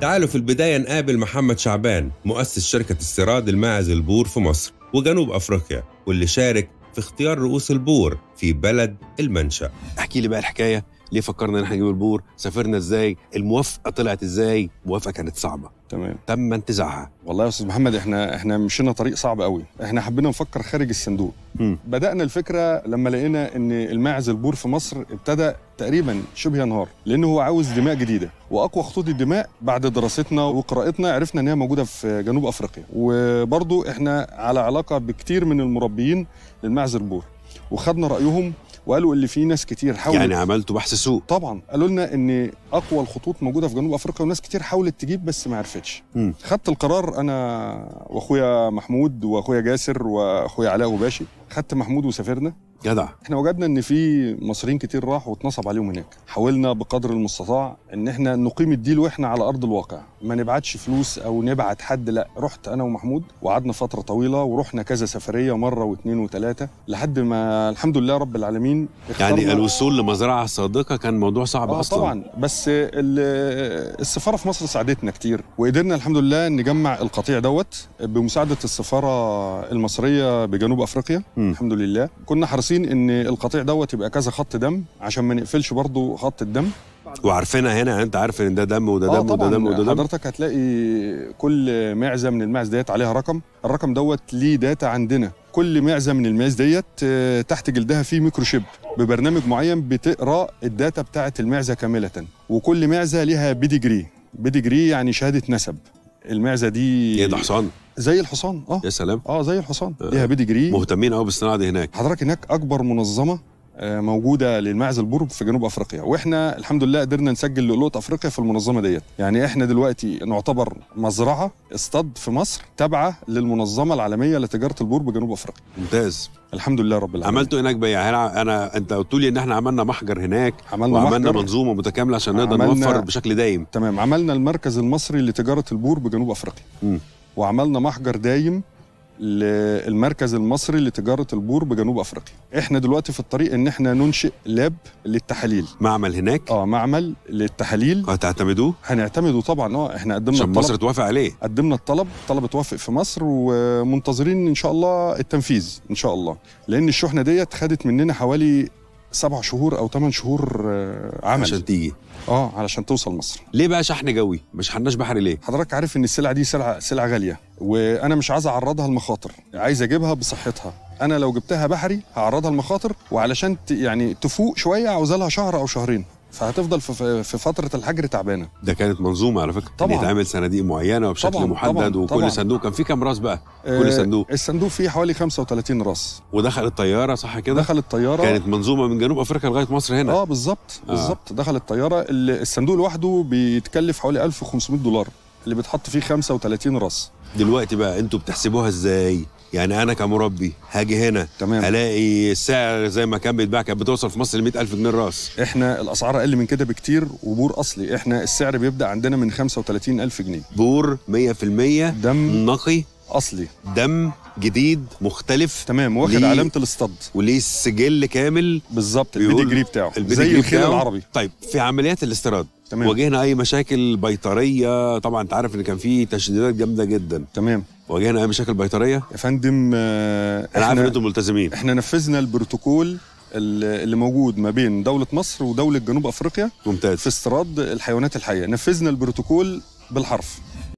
تعالوا في البداية نقابل محمد شعبان مؤسس شركة استيراد الماعز البور في مصر وجنوب أفريقيا واللي شارك في اختيار رؤوس البور في بلد المنشأ احكي لي بقى الحكاية ليه فكرنا ان احنا نجيب البور سافرنا ازاي الموافقه طلعت ازاي الموافقه كانت صعبه تمام تم انتزاعها والله يا استاذ محمد احنا احنا مشينا طريق صعب قوي احنا حبينا نفكر خارج الصندوق بدانا الفكره لما لقينا ان الماعز البور في مصر ابتدى تقريبا شبه ينهار لان هو عاوز دماء جديده واقوى خطوط الدماء بعد دراستنا وقراءتنا عرفنا ان هي موجوده في جنوب افريقيا وبرضو احنا على علاقه بكتير من المربيين للماعز البور وخدنا رايهم وقالوا اللي في ناس كتير حاولت يعني عملتوا بحث سوق طبعا قالوا لنا ان اقوى الخطوط موجوده في جنوب افريقيا وناس كتير حاولت تجيب بس ما عرفتش خدت القرار انا واخويا محمود واخويا جاسر واخويا علاء وباشي خدت محمود وسافرنا جدع احنا وجدنا ان في مصريين كتير راحوا واتنصب عليهم هناك حاولنا بقدر المستطاع ان احنا نقيم الديل واحنا على ارض الواقع ما نبعتش فلوس او نبعت حد لا رحت انا ومحمود وقعدنا فتره طويله ورحنا كذا سفريه مره واثنين وثلاثه لحد ما الحمد لله رب العالمين يعني الوصول لمزرعه صادقه كان موضوع صعب آه اصلا طبعا بس السفاره في مصر ساعدتنا كتير وقدرنا الحمد لله نجمع القطيع دوت بمساعده السفاره المصريه بجنوب افريقيا م. الحمد لله كنا حريصين حريصين ان القطيع دوت يبقى كذا خط دم عشان ما نقفلش برضه خط الدم وعارفينها هنا يعني انت عارف ان ده دم وده آه دم وده دم وده دم حضرتك هتلاقي كل معزه من المعز ديت عليها رقم الرقم دوت ليه داتا عندنا كل معزه من المعز ديت آه، تحت جلدها فيه ميكروشيب ببرنامج معين بتقرا الداتا بتاعه المعزه كامله وكل معزه ليها بيديجري بيديجري يعني شهاده نسب المعزه دي ايه ده حصان زي الحصان اه يا سلام اه زي الحصان آه، ليها بيدجري مهتمين قوي بالصناعه دي هناك حضرتك هناك اكبر منظمه آه، موجوده للمعز البرب في جنوب افريقيا واحنا الحمد لله قدرنا نسجل لؤلؤه افريقيا في المنظمه ديت يعني احنا دلوقتي نعتبر مزرعه اصطاد في مصر تابعه للمنظمه العالميه لتجاره البرب جنوب افريقيا ممتاز الحمد لله رب العالمين عملتوا هناك بيع انا انا انت قلت لي ان احنا عملنا محجر هناك عملنا وعملنا محجر. منظومه متكامله عشان نقدر نوفر بشكل دايم تمام عملنا المركز المصري لتجاره البور بجنوب افريقيا م. وعملنا محجر دايم للمركز المصري لتجارة البور بجنوب أفريقيا إحنا دلوقتي في الطريق إن إحنا ننشئ لاب للتحاليل معمل هناك؟ آه معمل للتحاليل هتعتمدوه؟ هنعتمده طبعا آه إحنا قدمنا عشان مصر توافق عليه قدمنا الطلب الطلب توافق في مصر ومنتظرين إن شاء الله التنفيذ إن شاء الله لأن الشحنة ديت خدت مننا حوالي سبع شهور او ثمان شهور آه، عمل عشان تيجي اه علشان توصل مصر ليه بقى شحن جوي ما شحناش بحري ليه حضرتك عارف ان السلعه دي سلعه سلعه غاليه وانا مش عايز اعرضها لمخاطر عايز اجيبها بصحتها انا لو جبتها بحري هعرضها لمخاطر وعلشان يعني تفوق شويه عاوزالها شهر او شهرين فهتفضل في فتره الحجر تعبانه ده كانت منظومه على فكره طبعا يتعمل صناديق معينه وبشكل طبعاً محدد طبعاً وكل طبعاً صندوق كان فيه كام راس بقى كل آه، صندوق الصندوق فيه حوالي 35 راس ودخل الطياره صح كده دخل الطياره كانت منظومه من جنوب افريقيا لغايه مصر هنا اه بالظبط آه. بالظبط دخل الطياره الصندوق لوحده بيتكلف حوالي 1500 دولار اللي بيتحط فيه 35 راس دلوقتي بقى انتوا بتحسبوها ازاي يعني انا كمربي هاجي هنا تمام. الاقي السعر زي ما كان بيتباع كانت بتوصل في مصر ل 100000 جنيه الراس احنا الاسعار اقل من كده بكتير وبور اصلي احنا السعر بيبدا عندنا من 35000 جنيه بور 100% دم نقي اصلي دم جديد مختلف تمام واخد علامه الاصطاد وليه السجل كامل بالظبط البي دي جري بتاعه زي الخيل العربي طيب في عمليات الاستيراد تمام واجهنا اي مشاكل بيطريه طبعا انت عارف ان كان في تشديدات جامده جدا تمام واجهنا اي مشاكل بيطريه يا فندم آه، انا عارف ان انتم ملتزمين احنا نفذنا البروتوكول اللي موجود ما بين دولة مصر ودولة جنوب أفريقيا ممتاز في استيراد الحيوانات الحية نفذنا البروتوكول بالحرف